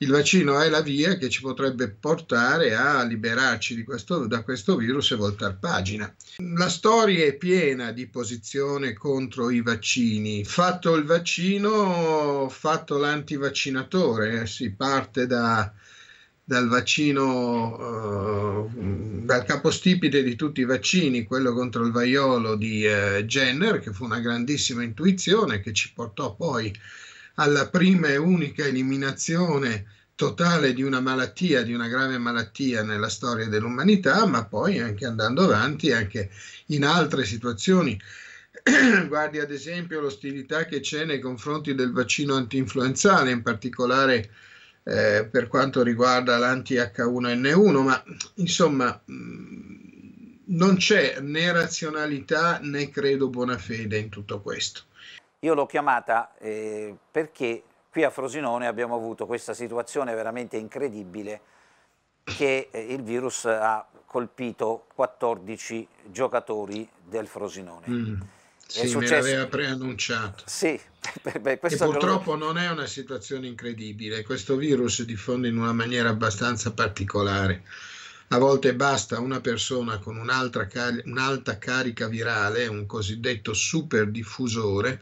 il vaccino è la via che ci potrebbe portare a liberarci questo, da questo virus e voltare pagina. La storia è piena di posizione contro i vaccini. Fatto il vaccino, fatto l'antivaccinatore. Eh, si parte da, dal vaccino, eh, dal capostipite di tutti i vaccini, quello contro il vaiolo di eh, Jenner, che fu una grandissima intuizione che ci portò poi alla prima e unica eliminazione totale di una malattia, di una grave malattia nella storia dell'umanità, ma poi anche andando avanti anche in altre situazioni. Guardi ad esempio l'ostilità che c'è nei confronti del vaccino antinfluenzale, in particolare eh, per quanto riguarda l'anti-H1N1, ma insomma mm, non c'è né razionalità né credo buona fede in tutto questo. Io l'ho chiamata eh, perché qui a Frosinone abbiamo avuto questa situazione veramente incredibile che eh, il virus ha colpito 14 giocatori del Frosinone. Mm. Sì, me l'aveva preannunciato. Sì, beh, purtroppo non è una situazione incredibile. Questo virus si diffonde in una maniera abbastanza particolare. A volte basta una persona con un'alta carica virale, un cosiddetto super diffusore,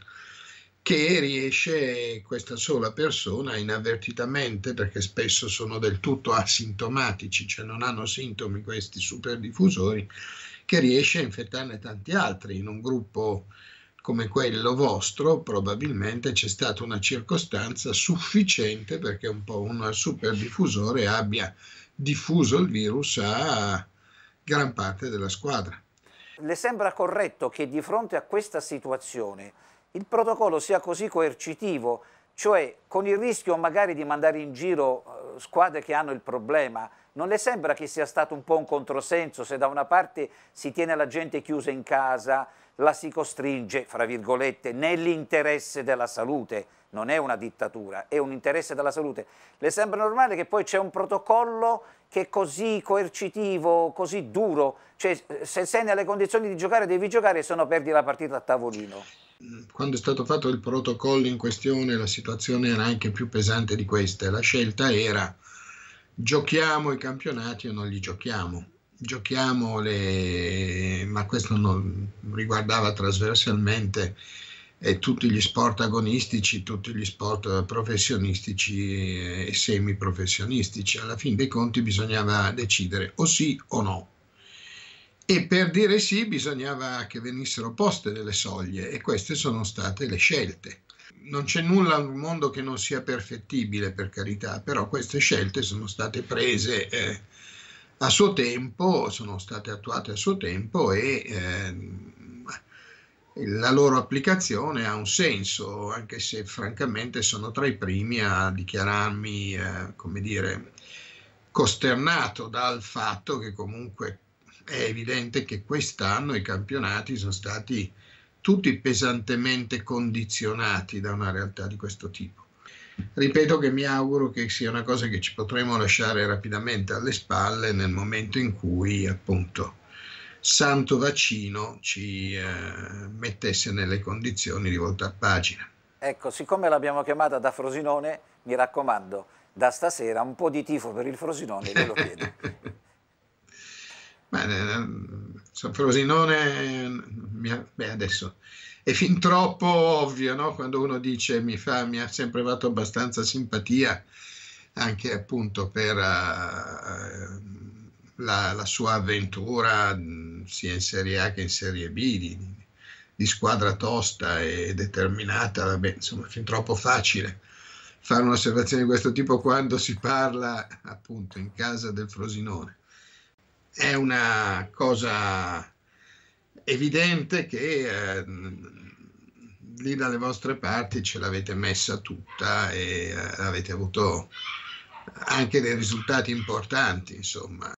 che riesce questa sola persona inavvertitamente, perché spesso sono del tutto asintomatici, cioè non hanno sintomi questi superdiffusori, che riesce a infettarne tanti altri. In un gruppo come quello vostro probabilmente c'è stata una circostanza sufficiente perché un, un superdiffusore abbia diffuso il virus a gran parte della squadra. Le sembra corretto che di fronte a questa situazione il protocollo sia così coercitivo, cioè con il rischio magari di mandare in giro eh, squadre che hanno il problema, non le sembra che sia stato un po' un controsenso se da una parte si tiene la gente chiusa in casa, la si costringe, fra virgolette, nell'interesse della salute, non è una dittatura, è un interesse della salute. Le sembra normale che poi c'è un protocollo che è così coercitivo, così duro, cioè se sei nelle condizioni di giocare devi giocare, se no perdi la partita a tavolino. Quando è stato fatto il protocollo in questione la situazione era anche più pesante di questa, la scelta era giochiamo i campionati o non li giochiamo giochiamo le... ma questo non riguardava trasversalmente eh, tutti gli sport agonistici, tutti gli sport professionistici e semiprofessionistici. Alla fin dei conti bisognava decidere o sì o no. E per dire sì bisognava che venissero poste delle soglie e queste sono state le scelte. Non c'è nulla al mondo che non sia perfettibile, per carità, però queste scelte sono state prese eh, a suo tempo, sono state attuate a suo tempo e eh, la loro applicazione ha un senso, anche se francamente sono tra i primi a dichiararmi, eh, come dire, costernato dal fatto che comunque è evidente che quest'anno i campionati sono stati tutti pesantemente condizionati da una realtà di questo tipo ripeto che mi auguro che sia una cosa che ci potremo lasciare rapidamente alle spalle nel momento in cui appunto santo vaccino ci eh, mettesse nelle condizioni di volta a pagina. Ecco, siccome l'abbiamo chiamata da Frosinone, mi raccomando, da stasera un po' di tifo per il Frosinone glielo chiedo. Beh, Frosinone beh, adesso è fin troppo ovvio no? quando uno dice mi, fa, mi ha sempre fatto abbastanza simpatia anche appunto per uh, la, la, sua avventura mm, sia in Serie A che in Serie B di, di squadra tosta e determinata, vabbè, insomma, è fin troppo facile fare un'osservazione di questo tipo quando si parla appunto in casa del Frosinone. È una cosa evidente che eh, lì dalle vostre parti ce l'avete messa tutta e eh, avete avuto anche dei risultati importanti, insomma.